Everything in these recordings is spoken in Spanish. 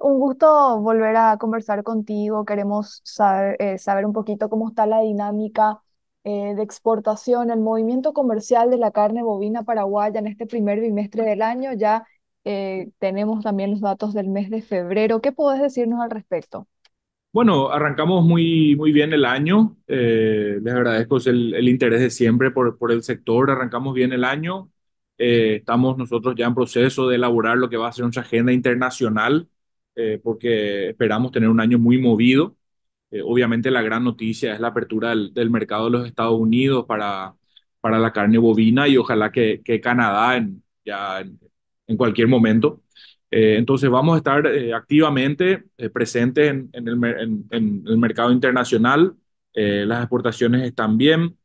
un gusto volver a conversar contigo. Queremos saber, eh, un poquito cómo está la dinámica eh, de exportación, el movimiento comercial de la carne bovina paraguaya en este primer bimestre del año. Ya eh, tenemos también los datos del mes de febrero. ¿Qué podés decirnos al respecto? Bueno, arrancamos muy, muy bien el año. les agradezco el, el, interés de siempre por, por el sector. Arrancamos bien el año. estamos nosotros ya en proceso de elaborar lo que va a ser nuestra agenda internacional eh, porque esperamos tener un año muy movido. Eh, obviamente la gran noticia es la apertura del, mercado de los Estados Unidos para, para la carne bovina y ojalá que, que Canadá en, ya en, cualquier momento. Eh, entonces vamos a estar activamente presentes en, en, el, en, el, mercado internacional. las exportaciones están bien.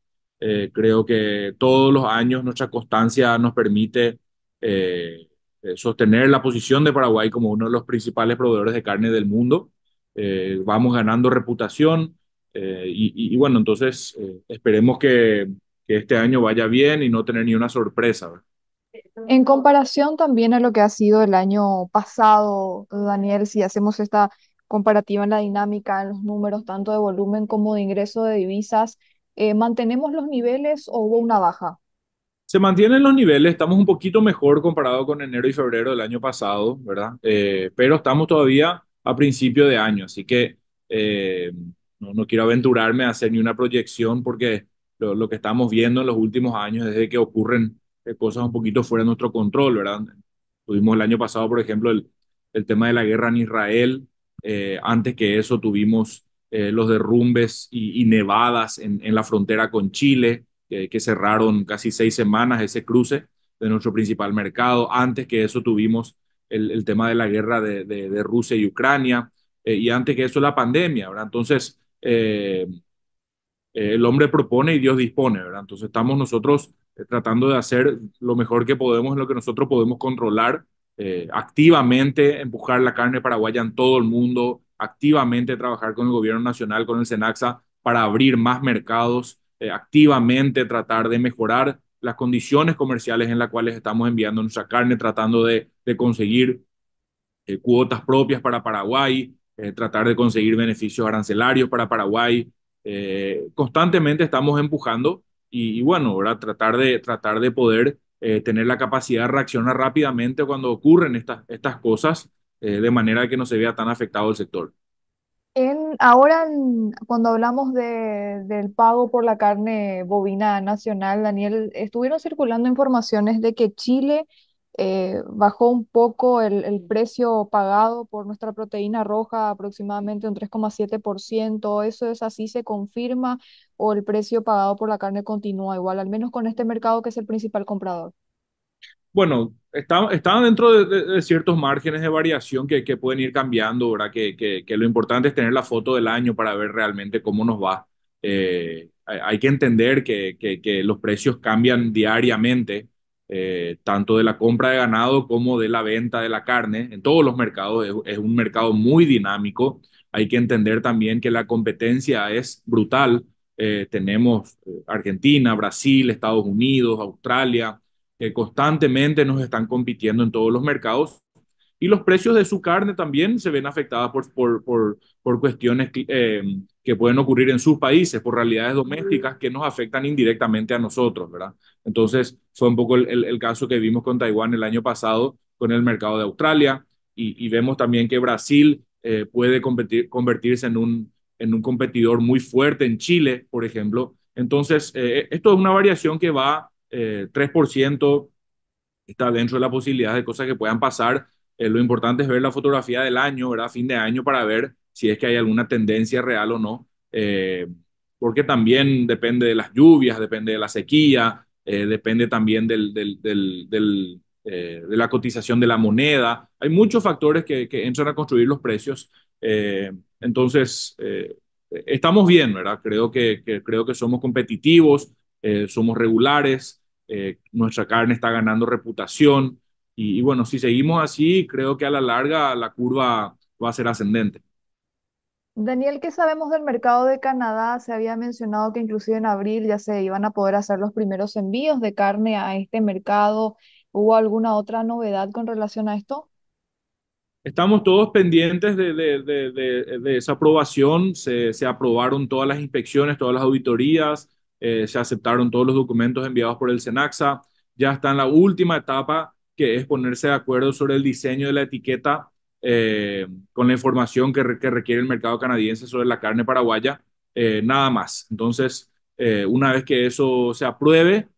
creo que todos los años nuestra constancia nos permite eh, eh, sostener la posición de Paraguay como uno de los principales proveedores de carne del mundo. Eh, vamos ganando reputación eh, y, bueno, entonces esperemos que, este año vaya bien y no tener ni una sorpresa. En comparación también a lo que ha sido el año pasado, Daniel, si hacemos esta comparativa en la dinámica, en los números, tanto de volumen como de ingreso de divisas, ¿mantenemos los niveles o hubo una baja? Se mantienen los niveles, estamos un poquito mejor comparado con enero y febrero del año pasado, ¿verdad? Eh, pero estamos todavía a principio de año, así que eh, no, quiero aventurarme a hacer ni una proyección porque lo, que estamos viendo en los últimos años desde que ocurren eh, cosas un poquito fuera de nuestro control, ¿verdad? Tuvimos el año pasado, por ejemplo, el, el tema de la guerra en Israel, antes que eso tuvimos los derrumbes y, nevadas en, en la frontera con Chile, que cerraron casi seis semanas ese cruce de nuestro principal mercado. Antes que eso tuvimos el, tema de la guerra de, Rusia y Ucrania eh, y antes que eso la pandemia, ¿verdad? Entonces, eh, eh, el hombre propone y Dios dispone, ¿verdad? Entonces estamos nosotros tratando de hacer lo mejor que podemos lo que nosotros podemos controlar, activamente empujar la carne paraguaya en todo el mundo, activamente trabajar con el gobierno nacional, con el SENAXA, para abrir más mercados, eh, activamente tratar de mejorar las condiciones comerciales en las cuales estamos enviando nuestra carne, tratando de, conseguir eh, cuotas propias para Paraguay, eh, tratar de conseguir beneficios arancelarios para Paraguay. constantemente estamos empujando y, bueno, ahora Tratar, de, tratar de poder tener la capacidad de reaccionar rápidamente cuando ocurren estas cosas, de manera que no se vea tan afectado el sector ahora, cuando hablamos de, del pago por la carne bovina nacional, Daniel, estuvieron circulando informaciones de que Chile eh, bajó un poco el, el, precio pagado por nuestra proteína roja, aproximadamente un 3,7%. ¿Eso es así? ¿Se confirma? ¿O el precio pagado por la carne continúa igual, al menos con este mercado que es el principal comprador? bueno, están dentro de, ciertos márgenes de variación que, pueden ir cambiando, ¿verdad? Que, lo importante es tener la foto del año para ver realmente cómo nos va. Eh, hay que entender que, los precios cambian diariamente, eh, tanto de la compra de ganado como de la venta de la carne. En todos los mercados es, un mercado muy dinámico. Hay que entender también que la competencia es brutal. Eh, tenemos Argentina, Brasil, Estados Unidos, Australia, que constantemente nos están compitiendo en todos los mercados. Y los precios de su carne también se ven afectados por, por, por, por cuestiones eh, que pueden ocurrir en sus países, por realidades domésticas que nos afectan indirectamente a nosotros, ¿verdad? Entonces, fue un poco el, caso que vimos con Taiwán el año pasado con el mercado de Australia y, vemos también que Brasil eh, puede competir, convertirse en un, en un competidor muy fuerte en Chile, por ejemplo. Entonces, eh, esto es una variación que va 3% eh, está dentro de la posibilidad de cosas que puedan pasar. Eh, lo importante es ver la fotografía del año, ¿verdad? Fin de año para ver si es que hay alguna tendencia real o no. Eh, porque también depende de las lluvias, depende de la sequía, depende también del, de la cotización de la moneda. Hay muchos factores que, entran a construir los precios. entonces, estamos bien, ¿verdad? Creo creo que somos competitivos, eh, somos regulares, eh, nuestra carne está ganando reputación y, bueno, si seguimos así, creo que a la larga la curva va a ser ascendente. Daniel, ¿qué sabemos del mercado de Canadá? Se había mencionado que inclusive en abril ya se iban a poder hacer los primeros envíos de carne a este mercado. ¿Hubo alguna otra novedad con relación a esto? Estamos todos pendientes de, esa aprobación. se aprobaron todas las inspecciones, todas las auditorías. Eh, se aceptaron todos los documentos enviados por el SENAXA, ya está en la última etapa, que es ponerse de acuerdo sobre el diseño de la etiqueta eh, con la información que, requiere el mercado canadiense sobre la carne paraguaya, eh, nada más. Entonces, una vez que eso se apruebe,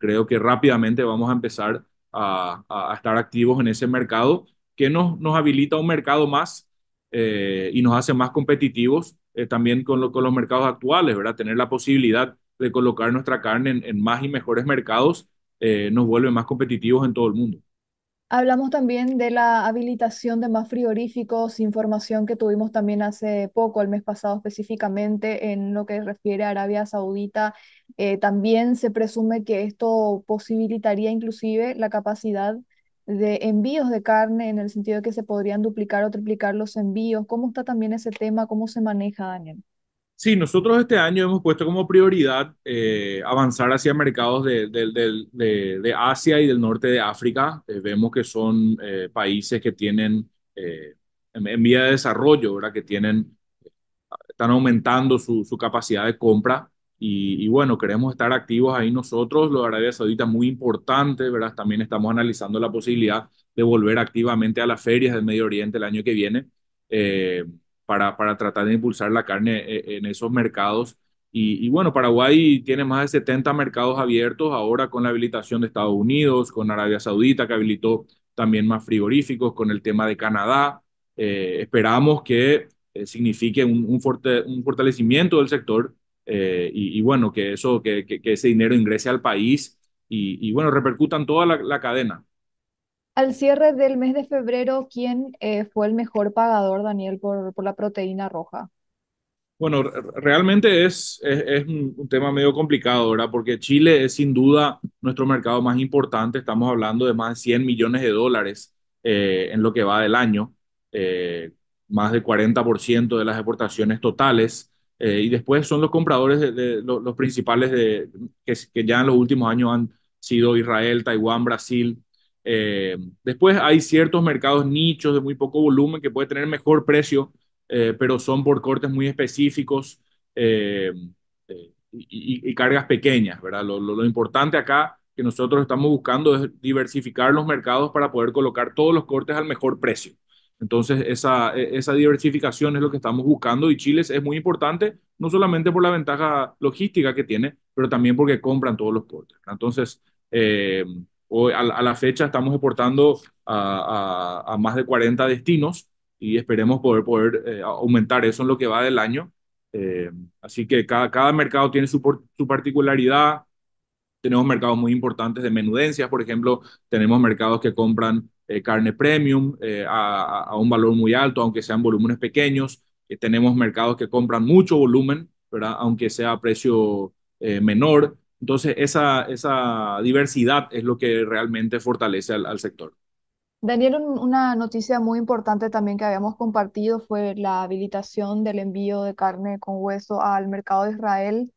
creo que rápidamente vamos a empezar a, estar activos en ese mercado que nos, nos habilita un mercado más y nos hace más competitivos también con, con, los mercados actuales, ¿verdad? Tener la posibilidad de colocar nuestra carne en, más y mejores mercados, eh, nos vuelve más competitivos en todo el mundo. Hablamos también de la habilitación de más frigoríficos, información que tuvimos también hace poco, el mes pasado específicamente, en lo que refiere a Arabia Saudita. Eh, también se presume que esto posibilitaría inclusive la capacidad de envíos de carne en el sentido de que se podrían duplicar o triplicar los envíos. ¿Cómo está también ese tema? ¿Cómo se maneja, Daniel? Sí, nosotros este año hemos puesto como prioridad eh, avanzar hacia mercados de, Asia y del norte de África. Eh, vemos que son eh, países que tienen en, vía de desarrollo, ¿verdad? que tienen, están aumentando su, capacidad de compra. Y, bueno, queremos estar activos ahí nosotros. Lo de Arabia Saudita muy importante, ¿verdad? También estamos analizando la posibilidad de volver activamente a las ferias del Medio Oriente el año que viene para, tratar de impulsar la carne eh, en esos mercados. Y, bueno, Paraguay tiene más de 70 mercados abiertos ahora con la habilitación de Estados Unidos, con Arabia Saudita, que habilitó también más frigoríficos, con el tema de Canadá. Eh, esperamos que eh, signifique un, un, fortalecimiento del sector y, bueno, que, eso, que, que, ese dinero ingrese al país y, y bueno, repercutan toda la cadena. Al cierre del mes de febrero, ¿quién eh, fue el mejor pagador, Daniel, por, la proteína roja? Bueno, realmente es, es, un tema medio complicado, ¿verdad? Porque Chile es sin duda nuestro mercado más importante. Estamos hablando de más de 100 millones de dólares eh, en lo que va del año, eh, más del 40% de las exportaciones totales. y después son los compradores, de, los, principales de, que, ya en los últimos años han sido Israel, Taiwán, Brasil, eh, después hay ciertos mercados nichos de muy poco volumen que puede tener mejor precio, eh, pero son por cortes muy específicos eh, y, cargas pequeñas, ¿verdad? Lo, importante acá que nosotros estamos buscando es diversificar los mercados para poder colocar todos los cortes al mejor precio. Entonces, esa, e, esa diversificación es lo que estamos buscando y Chile es muy importante, no solamente por la ventaja logística que tiene, pero también porque compran todos los cortes. Entonces, Hoy, a, la fecha estamos exportando a, más de 40 destinos y esperemos poder, poder eh, aumentar eso en lo que va del año. Eh, así que cada, cada mercado tiene su, particularidad. Tenemos mercados muy importantes de menudencias, por ejemplo, tenemos mercados que compran eh, carne premium a, un valor muy alto, aunque sean volúmenes pequeños. tenemos mercados que compran mucho volumen, pero aunque sea a precio menor. Entonces, esa, diversidad es lo que realmente fortalece al, sector. Daniel, una noticia muy importante también que habíamos compartido fue la habilitación del envío de carne con hueso al mercado de Israel.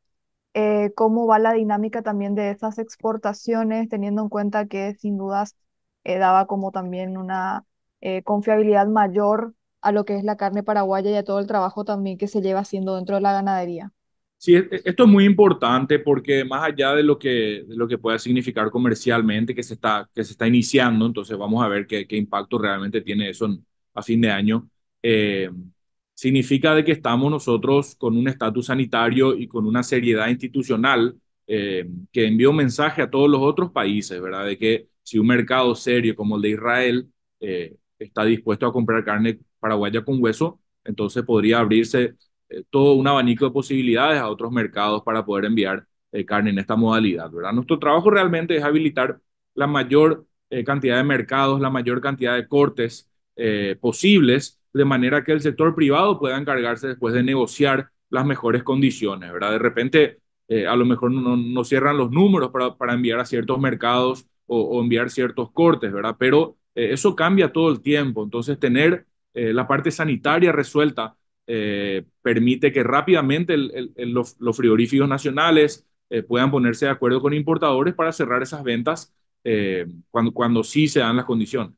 Eh, ¿Cómo va la dinámica también de esas exportaciones, teniendo en cuenta que sin dudas eh, daba como también una eh, confiabilidad mayor a lo que es la carne paraguaya y a todo el trabajo también que se lleva haciendo dentro de la ganadería? Sí, e, e, esto es muy importante porque más allá de lo que, lo que pueda significar comercialmente que se está, que se está iniciando, entonces vamos a ver qué, impacto realmente tiene eso a fin de año, eh, significa de que estamos nosotros con un estatus sanitario y con una seriedad institucional eh, que envió un mensaje a todos los otros países, ¿verdad? De que si un mercado serio como el de Israel eh, está dispuesto a comprar carne paraguaya con hueso, entonces podría abrirse eh, todo un abanico de posibilidades a otros mercados para poder enviar eh, carne en esta modalidad, ¿verdad? Nuestro trabajo realmente es habilitar la mayor eh, cantidad de mercados, la mayor cantidad de cortes posibles, de manera que el sector privado pueda encargarse después de negociar las mejores condiciones, ¿verdad? De repente, a lo mejor no, cierran los números para, enviar a ciertos mercados o, o enviar ciertos cortes, ¿verdad? Pero eso cambia todo el tiempo, entonces tener la parte sanitaria resuelta eh, permite que rápidamente los, frigoríficos nacionales eh, puedan ponerse de acuerdo con importadores para cerrar esas ventas eh, cuando, cuando sí se dan las condiciones.